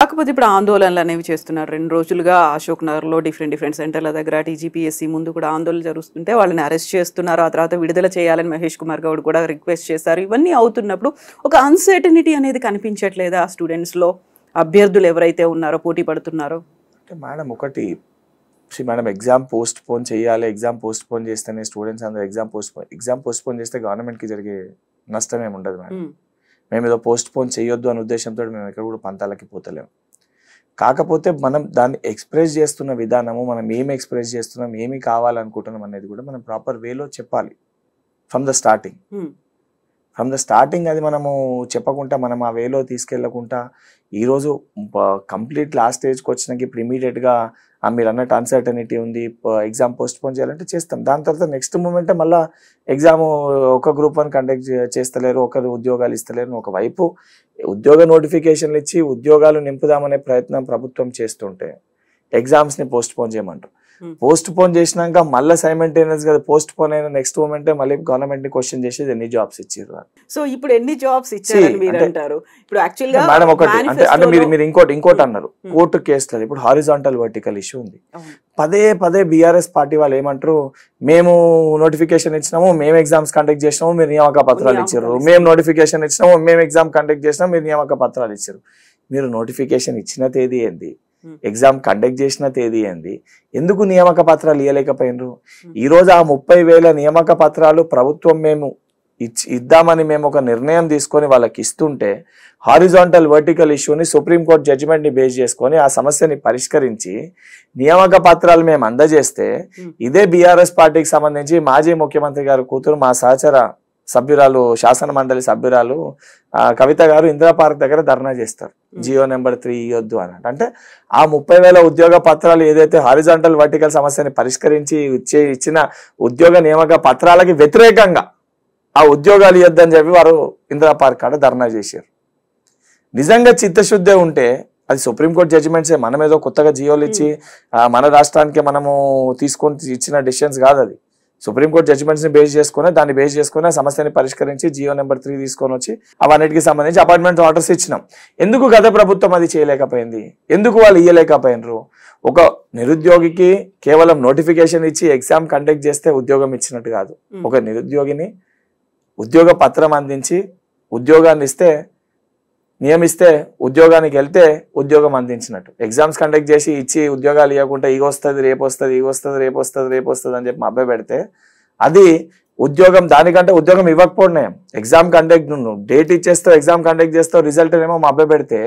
కాకపోతే ఇప్పుడు ఆందోళనలు అనేవి చేస్తున్నారు రెండు రోజులుగా అశోక్ నగర్లో డిఫరెంట్ డిఫరెంట్ సెంటర్ల దగ్గర టీజీపీఎస్సీ ముందు కూడా ఆందోళన జరుగుతుంటే వాళ్ళని అరెస్ట్ చేస్తున్నారు ఆ తర్వాత విడుదల చేయాలని మహేష్ కుమార్ గౌడ్ కూడా రిక్వెస్ట్ చేశారు ఇవన్నీ అవుతున్నప్పుడు ఒక అన్సర్టనిటీ అనేది కనిపించట్లేదా ఆ స్టూడెంట్స్లో అభ్యర్థులు ఎవరైతే ఉన్నారో పోటీ పడుతున్నారో అంటే మేడం ఒకటి మేడం ఎగ్జామ్ పోస్ట్ పోన్ చేయాలి ఎగ్జామ్ పోస్ట్ పోన్ చేస్తేనే స్టూడెంట్స్ అందరూ exam post exam postpone చేస్తే గవర్నమెంట్కి జరిగే నష్టం ఏమి ఉండదు మేడం మేము ఏదో పోస్ట్ పోన్ చేయొద్దు అనే ఉద్దేశంతో మేము ఎక్కడ కూడా పంతాలకి పోతలేము కాకపోతే మనం దాన్ని ఎక్స్ప్రెస్ చేస్తున్న విధానము మనం ఏమి ఎక్స్ప్రెస్ చేస్తున్నాం ఏమి కావాలనుకుంటున్నాం అనేది కూడా మనం ప్రాపర్ వేలో చెప్పాలి from the starting from the starting అది మనము చెప్పకుండా మనం ఆ వేలో తీసుకెళ్లకుండా ఈరోజు కంప్లీట్ లాస్ట్ స్టేజ్కి వచ్చినకి ఇప్పుడు ఇమీడియట్గా మీరు అన్నట్టు అన్సర్టనిటీ ఉంది ఎగ్జామ్ పోస్ట్ పోన్ చేయాలంటే చేస్తాం దాని తర్వాత నెక్స్ట్ మూమెంట్ మళ్ళీ ఎగ్జామ్ ఒక గ్రూప్ వన్ కండక్ట్ చేస్తలేరు ఒకరు ఉద్యోగాలు ఇస్తలేరు ఒకవైపు ఉద్యోగ నోటిఫికేషన్లు ఇచ్చి ఉద్యోగాలు నింపుదామనే ప్రయత్నం ప్రభుత్వం చేస్తుంటే ఎగ్జామ్స్ని పోస్ట్ పోన్ చేయమంటారు Hmm. పోస్ట్ పోన్ చేసినాక మళ్ళీ సైమెంటేనియస్ గా పోస్ట్ పోన్ అయిన నెక్స్ట్ మూమెంట్ మళ్ళీ గవర్నమెంట్ ని క్వశ్చన్ చేసి ఎన్ని జాబ్స్ ఇచ్చారు సో ఇప్పుడు ఎన్ని జాబ్స్ ఇచ్చారు ఇప్పుడు యాక్చువల్ మేడం ఒకటి అంటే అంటే మీరు మీరు ఇంకోటి ఇంకోటి అన్నారు కోర్టు hmm. కేసులు ఇప్పుడు హారిజాంటల్ వర్టికల్ ఇష్యూ ఉంది పదే పదే బీఆర్ఎస్ పార్టీ వాళ్ళు ఏమంటారు మేము నోటిఫికేషన్ ఇచ్చినాము మేము ఎగ్జామ్స్ కండక్ట్ చేసినాము మీరు నియామక పత్రాలు ఇచ్చారు మేము నోటిఫికేషన్ ఇచ్చినాము మేము ఎగ్జామ్ కండక్ట్ చేసినాము మీరు నియామక పత్రాలు ఇచ్చారు మీరు నోటిఫికేషన్ ఇచ్చిన తేదీ ఏంది Hmm. ఎగ్జామ్ కండక్ట్ చేసిన తేదీ ఏంది ఎందుకు నియామక పత్రాలు ఇవ్వలేకపోయినరు hmm. ఈరోజు ఆ ముప్పై వేల నియామక పత్రాలు ప్రభుత్వం మేము ఇద్దామని మేము ఒక నిర్ణయం తీసుకొని వాళ్ళకి ఇస్తుంటే హారిజాంటల్ వర్టికల్ ఇష్యూని సుప్రీంకోర్టు జడ్జిమెంట్ని బేస్ చేసుకొని ఆ సమస్యని పరిష్కరించి నియామక పత్రాలు మేము అందజేస్తే hmm. ఇదే బీఆర్ఎస్ పార్టీకి సంబంధించి మాజీ ముఖ్యమంత్రి గారు కూతురు మా సహచర సభ్యురాలు శాసన మండలి సభ్యురాలు కవిత గారు ఇందిరా పార్క్ దగ్గర ధర్నా చేస్తారు జియో నెంబర్ త్రీ ఇవ్వద్దు అన్నట్టు అంటే ఆ ముప్పై వేల ఉద్యోగ పత్రాలు ఏదైతే హారిజాంటల్ వర్టికల్ సమస్యని పరిష్కరించి ఇచ్చే ఇచ్చిన ఉద్యోగ నియామక పత్రాలకి వ్యతిరేకంగా ఆ ఉద్యోగాలు ఇవ్వద్దని చెప్పి వారు ఇందిరా పార్క్ కాడ ధర్నా చేశారు నిజంగా చిత్తశుద్ధి ఉంటే అది సుప్రీంకోర్టు జడ్జిమెంట్సే మనం ఏదో కొత్తగా జియోలు ఇచ్చి మన రాష్ట్రానికి మనము తీసుకొని ఇచ్చిన డిసిషన్స్ కాదు అది సుప్రీంకోర్టు ని బేస్ చేసుకుని దాన్ని బేస్ చేసుకుని సమస్యని పరిష్కరించి జియో నెంబర్ త్రీ తీసుకొని వచ్చి అవన్నిటికి సంబంధించి అపాయింట్మెంట్ ఆర్డర్స్ ఇచ్చినాం ఎందుకు గత ప్రభుత్వం అది చేయలేకపోయింది ఎందుకు వాళ్ళు ఇయ్యలేకపోయినరు ఒక నిరుద్యోగికి కేవలం నోటిఫికేషన్ ఇచ్చి ఎగ్జామ్ కండక్ట్ చేస్తే ఉద్యోగం ఇచ్చినట్టు కాదు ఒక నిరుద్యోగిని ఉద్యోగ పత్రం అందించి ఉద్యోగాన్ని ఇస్తే నియమిస్తే ఉద్యోగానికి వెళ్తే ఉద్యోగం అందించినట్టు ఎగ్జామ్స్ కండక్ట్ చేసి ఇచ్చి ఉద్యోగాలు ఇవ్వకుండా ఈగో వస్తుంది రేపు వస్తుంది ఈగో వస్తుంది రేపు వస్తుంది రేపు వస్తుంది అని చెప్పి మా అబ్బాయి పెడితే అది ఉద్యోగం దానికంటే ఉద్యోగం ఇవ్వకపోవడమే ఎగ్జామ్ కండక్ట్ నువ్వు డేట్ ఇచ్చేస్తావు ఎగ్జామ్ కండక్ట్ చేస్తావు రిజల్ట్ ఏమో మా అబ్బాయి పెడితే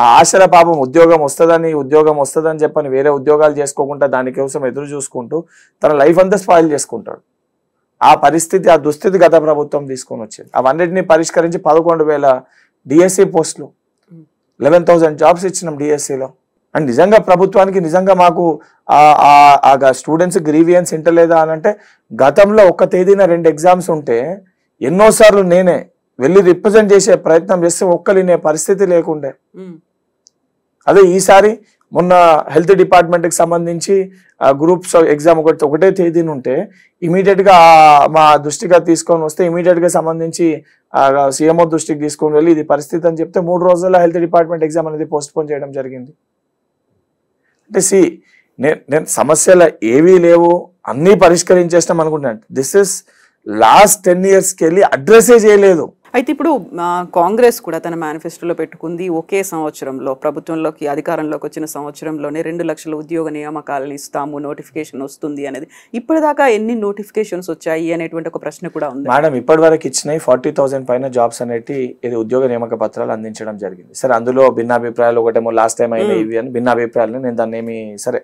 ఆ ఆశల పాపం ఉద్యోగం వస్తుందని ఉద్యోగం వస్తుందని చెప్పని వేరే ఉద్యోగాలు చేసుకోకుండా దానికోసం ఎదురు చూసుకుంటూ తన లైఫ్ అంతా స్పాయిల్ చేసుకుంటాడు ఆ పరిస్థితి ఆ దుస్థితి గత ప్రభుత్వం తీసుకొని వచ్చింది అవన్నిటిని పరిష్కరించి పదకొండు వేల డిఎస్సి పోస్టులు లెవెన్ థౌజండ్ జాబ్స్ ఇచ్చినాం డిఎస్సిలో అండ్ నిజంగా ప్రభుత్వానికి నిజంగా మాకు స్టూడెంట్స్ గ్రీవియన్స్ ఇంటలేదా అని అంటే గతంలో ఒక తేదీన రెండు ఎగ్జామ్స్ ఉంటే ఎన్నోసార్లు నేనే వెళ్ళి రిప్రజెంట్ చేసే ప్రయత్నం చేస్తే ఒక్కలినే పరిస్థితి లేకుండే అదే ఈసారి మొన్న హెల్త్ డిపార్ట్మెంట్కి సంబంధించి గ్రూప్స్ ఎగ్జామ్ ఒకటి ఒకటే తేదీని ఉంటే ఇమీడియట్గా మా దృష్టిగా తీసుకొని వస్తే ఇమీడియట్గా సంబంధించి సీఎంఓ దృష్టికి తీసుకొని వెళ్ళి ఇది పరిస్థితి అని చెప్తే మూడు రోజుల్లో హెల్త్ డిపార్ట్మెంట్ ఎగ్జామ్ అనేది పోస్ట్పోన్ చేయడం జరిగింది అంటే సి నేను సమస్యలు ఏవీ లేవు అన్నీ పరిష్కరించేస్తాం అనుకుంటున్నాను దిస్ ఇస్ లాస్ట్ టెన్ ఇయర్స్కి వెళ్ళి అడ్రస్సే చేయలేదు అయితే ఇప్పుడు కాంగ్రెస్ కూడా తన మేనిఫెస్టోలో పెట్టుకుంది ఒకే సంవత్సరంలో ప్రభుత్వంలోకి అధికారంలోకి వచ్చిన సంవత్సరంలోనే రెండు లక్షల ఉద్యోగ నియామకాలను ఇస్తాము నోటిఫికేషన్ వస్తుంది అనేది ఇప్పటిదాకా ఎన్ని నోటిఫికేషన్స్ వచ్చాయి అనేటువంటి ఒక ప్రశ్న కూడా ఉంది మేడం ఇప్పటి వరకు ఇచ్చినాయి ఫార్టీ థౌసండ్ పైన జాబ్స్ అనేటి ఇది ఉద్యోగ నియామక పత్రాలు అందించడం జరిగింది సరే అందులో భిన్నాభిప్రాయాలు ఒకటేమో లాస్ట్ టైం అయినా ఇవి అని భిన్నాభిప్రాయాలు నేను దాన్ని ఏమి సరే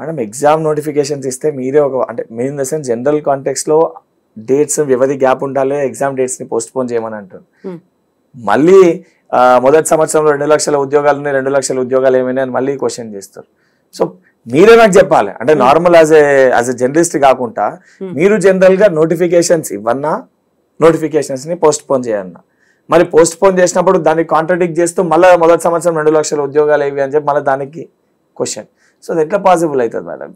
మేడం ఎగ్జామ్ నోటిఫికేషన్స్ ఇస్తే మీరే ఒక అంటే మీరు ఇన్ ద సెన్స్ జనరల్ కాంటెక్స్లో డేట్స్ వ్యవధి గ్యాప్ ఉండాలి ఎగ్జామ్ డేట్స్ పోస్ట్ పోస్ట్పోన్ చేయమని అంటారు hmm. మళ్ళీ మొదటి సంవత్సరంలో రెండు లక్షల ఉద్యోగాలు ఉన్నాయి రెండు లక్షల ఉద్యోగాలు ఏమైనా అని మళ్ళీ క్వశ్చన్ చేస్తారు సో మీరే నాకు చెప్పాలి అంటే normal as a as a journalist కాకుండా hmm. మీరు జనరల్ గా నోటిఫికేషన్స్ ఇవ్వన్నా పోస్ట్ పోన్ చేయన్నా మరి పోస్ట్ పోన్ చేసినప్పుడు దాన్ని కాంట్రడిక్ట్ చేస్తూ మళ్ళీ మొదటి సంవత్సరం రెండు లక్షల ఉద్యోగాలు ఏవి అని చెప్పి మళ్ళీ దానికి క్వశ్చన్ సో అది ఎట్లా పాసిబుల్ అవుతుంది మేడం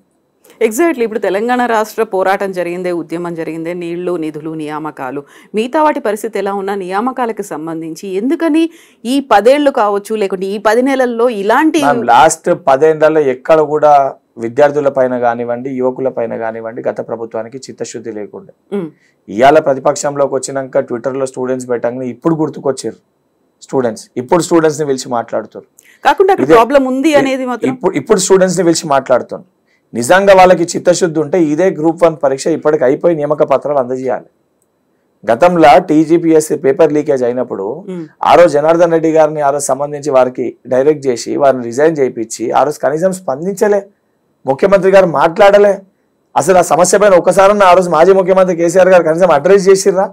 ఎగ్జాక్ట్లీ ఇప్పుడు తెలంగాణ రాష్ట్ర పోరాటం జరిగిందే ఉద్యమం జరిగిందే నీళ్లు నిధులు నియామకాలు మిగతా వాటి పరిస్థితి ఎలా ఉన్నా నియామకాలకు సంబంధించి ఎందుకని ఈ పదేళ్లు కావచ్చు లేకుంటే ఈ పది నెలల్లో ఇలాంటి లాస్ట్ పదేళ్లలో ఎక్కడ కూడా విద్యార్థుల పైన కానివ్వండి యువకుల పైన కానివ్వండి గత ప్రభుత్వానికి చిత్తశుద్ధి లేకుండా ఇవాళ ప్రతిపక్షంలోకి వచ్చినాక ట్విట్టర్లో స్టూడెంట్స్ పెట్టగానే ఇప్పుడు గుర్తుకొచ్చారు స్టూడెంట్స్ ఇప్పుడు ని పిలిచి మాట్లాడుతారు కాకుండా ప్రాబ్లం ఉంది అనేది ఇప్పుడు స్టూడెంట్స్ ని పిలిచి మాట్లాడుతాను నిజంగా వాళ్ళకి చిత్తశుద్ధి ఉంటే ఇదే గ్రూప్ వన్ పరీక్ష ఇప్పటికి అయిపోయి నియామక పత్రాలు అందజేయాలి గతంలో టీజీపీఎస్సీ పేపర్ లీకేజ్ అయినప్పుడు రోజు జనార్దన్ రెడ్డి గారిని ఆరో సంబంధించి వారికి డైరెక్ట్ చేసి వారిని రిజైన్ చేయించి ఆ రోజు కనీసం స్పందించలే ముఖ్యమంత్రి గారు మాట్లాడలే అసలు ఆ సమస్య పైన ఒకసారన్నా ఆ రోజు మాజీ ముఖ్యమంత్రి కేసీఆర్ గారు కనీసం అడ్రస్ చేసిర్రా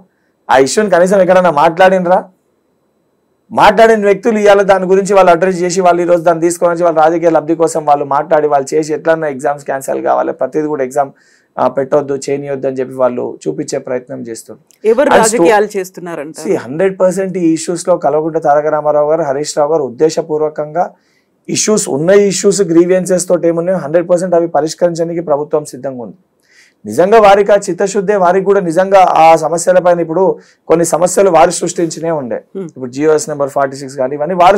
ఆ ఇష్యూని కనీసం ఎక్కడన్నా మాట్లాడినరా మాట్లాడిన వ్యక్తులు ఇవాళ దాని గురించి వాళ్ళు అడ్రస్ చేసి వాళ్ళు ఈరోజు దాన్ని తీసుకొని వాళ్ళ రాజకీయ లబ్ధి కోసం వాళ్ళు మాట్లాడి వాళ్ళు చేసి ఎట్లన్నా ఎగ్జామ్స్ క్యాన్సిల్ కావాలి ప్రతిదీ కూడా ఎగ్జామ్ పెట్టొద్దు చేయనియొద్దు అని చెప్పి వాళ్ళు చూపించే ప్రయత్నం చేస్తున్నారు హండ్రెడ్ పర్సెంట్ ఈ ఇష్యూస్ లో కలవకుంట తారక రామారావు గారు హరీష్ రావు గారు ఉద్దేశపూర్వకంగా ఇష్యూస్ ఉన్న ఇష్యూస్ గ్రీవియన్సెస్ తోటి ఏమున్నాయో హండ్రెడ్ పర్సెంట్ అవి పరిష్కరించడానికి ప్రభుత్వం సిద్ధంగా ఉంది నిజంగా వారికి ఆ చిత్తశుద్ధే వారికి కూడా నిజంగా ఆ సమస్యల పైన ఇప్పుడు కొన్ని సమస్యలు వారు సృష్టించినే ఉండే ఇప్పుడు జియోఎస్ నెంబర్ ఫార్టీ సిక్స్ కానీ ఇవన్నీ వారు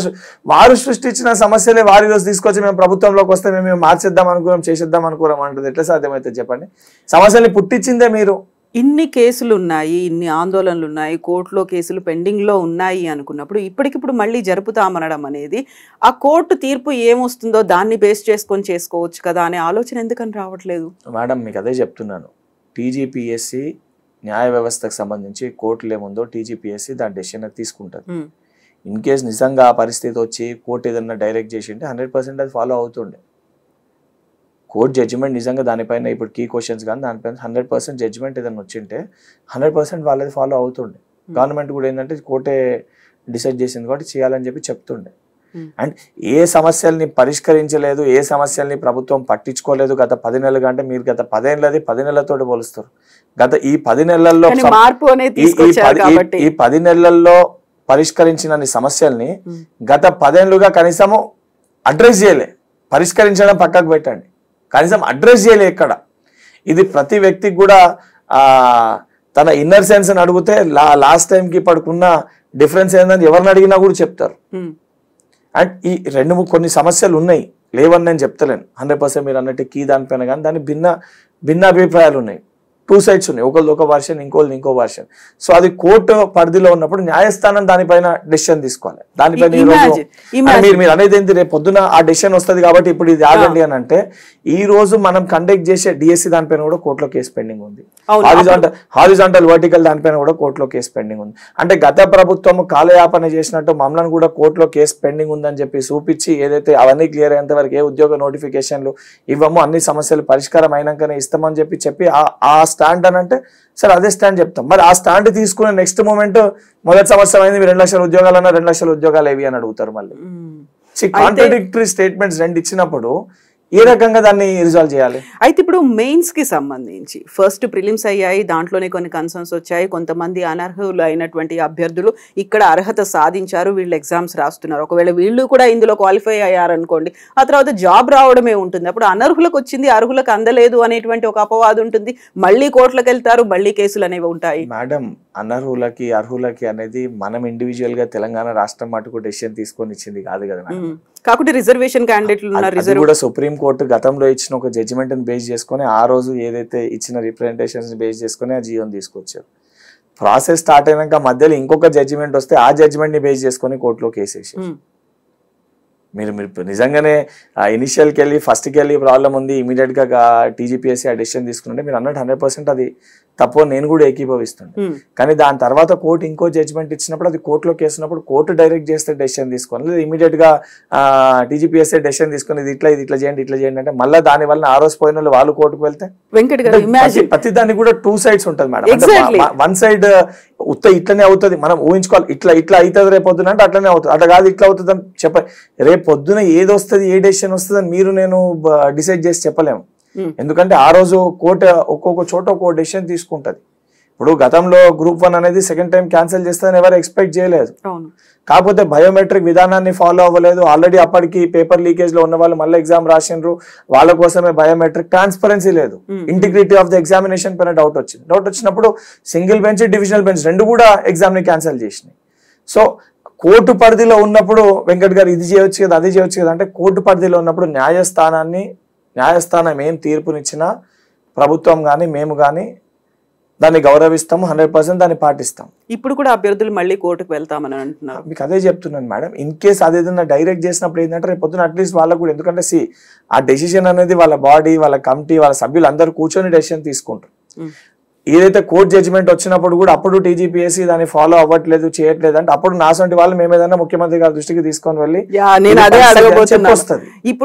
వారు సృష్టించిన సమస్యలే వారి రోజు తీసుకొచ్చి మేము ప్రభుత్వంలోకి వస్తే మేము మార్చేద్దాం అనుకున్నాం చేసేద్దాం అనుకున్నాం అంటుంది ఎట్లా సాధ్యమైతే చెప్పండి సమస్యల్ని పుట్టించిందే మీరు ఇన్ని కేసులు ఉన్నాయి ఇన్ని ఆందోళనలు ఉన్నాయి కోర్టులో కేసులు పెండింగ్లో ఉన్నాయి అనుకున్నప్పుడు ఇప్పటికిప్పుడు మళ్ళీ జరుపుతామనడం అనేది ఆ కోర్టు తీర్పు ఏమొస్తుందో దాన్ని బేస్ చేసుకొని చేసుకోవచ్చు కదా అనే ఆలోచన ఎందుకని రావట్లేదు మేడం మీకు అదే చెప్తున్నాను టీజీపీఎస్సి న్యాయ వ్యవస్థకు సంబంధించి కోర్టులు ఏముందో టీజీపీఎస్సి దాని డెసిషన్ తీసుకుంటుంది ఇన్ కేస్ నిజంగా ఆ పరిస్థితి వచ్చి కోర్టు ఏదన్నా డైరెక్ట్ చేసి ఉంటే హండ్రెడ్ పర్సెంట్ అది ఫాలో అవుతుండే కోర్ట్ జడ్జ్మెంట్ నిజంగా దానిపైన ఇప్పుడు కీ క్వశ్చన్స్ కానీ దానిపైన హండ్రెడ్ పర్సెంట్ జడ్జిమెంట్ ఏదైనా వచ్చింటే హండ్రెడ్ పర్సెంట్ వాళ్ళది ఫాలో అవుతుండే గవర్నమెంట్ hmm. కూడా ఏంటంటే కోర్టే డిసైడ్ చేసింది కాబట్టి చేయాలని చెప్పి చెప్తుండే అండ్ hmm. ఏ సమస్యల్ని పరిష్కరించలేదు ఏ సమస్యల్ని ప్రభుత్వం పట్టించుకోలేదు గత పది నెలలు కంటే మీరు గత పదేళ్ళది పది నెలలతో పోలుస్తారు గత ఈ పది నెలల్లో ఈ పది నెలల్లో పరిష్కరించిన సమస్యల్ని hmm. గత పదేళ్లుగా కనీసము అడ్రస్ చేయలే పరిష్కరించడం పక్కకు పెట్టండి కనీసం అడ్రస్ చేయలే ఎక్కడ ఇది ప్రతి వ్యక్తికి కూడా తన ఇన్నర్ సెన్స్ అని అడిగితే లా లాస్ట్ టైంకి పడుకున్న డిఫరెన్స్ ఏందని ఎవరిని అడిగినా కూడా చెప్తారు అండ్ ఈ రెండు కొన్ని సమస్యలు ఉన్నాయి లేవని నేను చెప్తలేను హండ్రెడ్ పర్సెంట్ మీరు అన్నట్టు కీ దానిపైన కానీ దాని భిన్న భిన్న అభిప్రాయాలు ఉన్నాయి టూ సైడ్స్ ఉన్నాయి ఒకళ్ళు ఒక వర్షన్ ఇంకోళ్ళు ఇంకో వర్షన్ సో అది కోర్టు పరిధిలో ఉన్నప్పుడు న్యాయస్థానం దానిపైన డెసిషన్ తీసుకోవాలి దానిపైన మీరు మీరు అనేది ఏంటి రేపు పొద్దున ఆ డెసిషన్ వస్తుంది కాబట్టి ఇప్పుడు ఇది ఆగండి అని అంటే ఈ రోజు మనం కండక్ట్ చేసే డిఎస్సి దానిపైన కూడా కోర్టులో కేసు పెండింగ్ ఉంది హారిజాంటల్ హారిజాంటల్ వర్టికల్ దానిపైన కూడా కోర్టులో కేసు పెండింగ్ ఉంది అంటే గత ప్రభుత్వం కాలయాపన చేసినట్టు మమ్మల్ని కూడా కోర్టులో కేసు పెండింగ్ ఉందని చెప్పి చూపించి ఏదైతే అవన్నీ క్లియర్ అయ్యేంత వరకు ఏ ఉద్యోగ నోటిఫికేషన్లు ఇవ్వము అన్ని సమస్యలు పరిష్కారం అయినాకనే ఇస్తామని చెప్పి చెప్పి ఆ స్టాండ్ అని అంటే సరే అదే స్టాండ్ చెప్తాం మరి ఆ స్టాండ్ తీసుకున్న నెక్స్ట్ మూమెంట్ మొదటి సంవత్సరం అయింది మీరు రెండు లక్షల ఉద్యోగాలు అన్న రెండు లక్షల ఉద్యోగాలు ఏవి అని అడుగుతారు మళ్ళీ కాంట్రడిక్టరీ స్టేట్మెంట్స్ రెండు ఇచ్చినప్పుడు ఏ రకంగా దాన్ని రిజాల్వ్ చేయాలి అయితే ఇప్పుడు మెయిన్స్ కి సంబంధించి ఫస్ట్ ప్రిలిమ్స్ అయ్యాయి దాంట్లోనే కొన్ని కన్సర్న్స్ వచ్చాయి కొంతమంది అనర్హులు అయినటువంటి అభ్యర్థులు ఇక్కడ అర్హత సాధించారు వీళ్ళు ఎగ్జామ్స్ రాస్తున్నారు ఒకవేళ వీళ్ళు కూడా ఇందులో క్వాలిఫై అయ్యారనుకోండి ఆ తర్వాత జాబ్ రావడమే ఉంటుంది అప్పుడు అనర్హులకు వచ్చింది అర్హులకు అందలేదు అనేటువంటి ఒక అపవాదం ఉంటుంది మళ్ళీ కోర్టులకు వెళ్తారు మళ్ళీ కేసులు అనేవి ఉంటాయి మేడం అనర్హులకి అర్హులకి అనేది మనం ఇండివిజువల్ గా తెలంగాణ రాష్ట్రం మటుకు డెసిషన్ తీసుకొని ఇచ్చింది కాదు కదా మేడం కాకుండా రిజర్వేషన్ క్యాండిడేట్లు ఉన్నారు రిజర్వ్ కూడా సుప్రీం కోర్టు గతంలో ఇచ్చిన ఒక జడ్జిమెంట్ బేస్ చేసుకొని ఆ రోజు ఏదైతే ఇచ్చిన రిప్రజెంటేషన్స్ బేస్ చేసుకొని ఆ జీవోని తీసుకొచ్చారు ప్రాసెస్ స్టార్ట్ అయినాక మధ్యలో ఇంకొక జడ్జిమెంట్ వస్తే ఆ జడ్జిమెంట్ ని బేస్ చేసుకొని కోర్టులో కేసేసి hmm. మీరు మీరు నిజంగానే ఇనిషియల్కి వెళ్ళి ఫస్ట్కి వెళ్ళి ప్రాబ్లం ఉంది ఇమీడియట్గా టీజీపీఎస్సీ ఆ డెసిషన్ తీసుకుంటే మీరు అన్నట్టు హండ్రెడ్ పర్సెంట్ అది తప్పు నేను కూడా ఏకీభవిస్తుంది కానీ దాని తర్వాత కోర్టు ఇంకో జడ్జిమెంట్ ఇచ్చినప్పుడు అది కోర్టులో కేసినప్పుడు కోర్టు డైరెక్ట్ చేస్తే డెసిషన్ తీసుకోవాలి లేదు ఇమీడియట్ గా డీజీపీఎస్ఏ డెసిషన్ తీసుకుని ఇది ఇట్లా ఇది ఇట్లా చేయండి ఇట్లా చేయండి అంటే మళ్ళీ దాని వల్ల ఆ రోజు పోయిన వాళ్ళు కోర్టుకు వెళ్తే ప్రతి దానికి కూడా టూ సైడ్స్ ఉంటుంది మేడం వన్ సైడ్ ఉత్త ఇట్లనే అవుతుంది మనం ఊహించుకోవాలి ఇట్లా ఇట్లా అవుతుంది రేపు పొద్దున అంటే అట్లనే అవుతుంది అట్లా కాదు ఇట్లా అవుతుంది అని చెప్ప రేపు పొద్దున ఏది వస్తుంది ఏ డెసిషన్ వస్తుంది మీరు నేను డిసైడ్ చేసి చెప్పలేము Hmm. ఎందుకంటే ఆ రోజు కోర్టు ఒక్కొక్క చోట ఒక్కో డెసిషన్ తీసుకుంటది ఇప్పుడు గతంలో గ్రూప్ వన్ అనేది సెకండ్ టైం క్యాన్సిల్ చేస్తే ఎవరు ఎక్స్పెక్ట్ చేయలేదు కాకపోతే బయోమెట్రిక్ విధానాన్ని ఫాలో అవ్వలేదు ఆల్రెడీ అప్పటికి పేపర్ లీకేజ్ లో ఉన్న వాళ్ళు మళ్ళీ ఎగ్జామ్ రాసినారు వాళ్ళ కోసమే బయోమెట్రిక్ ట్రాన్స్పరెన్సీ లేదు ఇంటిగ్రిటీ ఆఫ్ ద ఎగ్జామినేషన్ పైన డౌట్ వచ్చింది డౌట్ వచ్చినప్పుడు సింగిల్ బెంచ్ డివిజనల్ బెంచ్ రెండు కూడా ఎగ్జామ్ ని క్యాన్సిల్ చేసినాయి సో కోర్టు పరిధిలో ఉన్నప్పుడు వెంకట్ గారు ఇది చేయవచ్చు కదా అది చేయవచ్చు కదా అంటే కోర్టు పరిధిలో ఉన్నప్పుడు న్యాయస్థానాన్ని న్యాయస్థానం ఏం తీర్పునిచ్చినా ప్రభుత్వం కానీ మేము కానీ దాన్ని గౌరవిస్తాం హండ్రెడ్ పర్సెంట్ దాన్ని పాటిస్తాం ఇప్పుడు కూడా అభ్యర్థులు మళ్ళీ కోర్టుకు వెళ్తామని అంటున్నారు మీకు అదే చెప్తున్నాను మేడం ఇన్ కేస్ ఏదైనా డైరెక్ట్ చేసినప్పుడు ఏంటంటే రేపు పొద్దున అట్లీస్ట్ వాళ్ళకు కూడా ఎందుకంటే సి ఆ డెసిషన్ అనేది వాళ్ళ బాడీ వాళ్ళ కమిటీ వాళ్ళ సభ్యులు అందరూ కూర్చొని డెసిషన్ తీసుకుంటారు ఏదైతే కోర్టు జడ్జిమెంట్ వచ్చినప్పుడు కూడా అప్పుడు టీజీపీఎస్ దాన్ని ఫాలో అవ్వట్లేదు చేయట్లేదు అంటే అప్పుడు నాసంటి వాళ్ళు మేము ఏదైనా ముఖ్యమంత్రి గారి దృష్టికి తీసుకొని వెళ్ళి ఇప్పుడు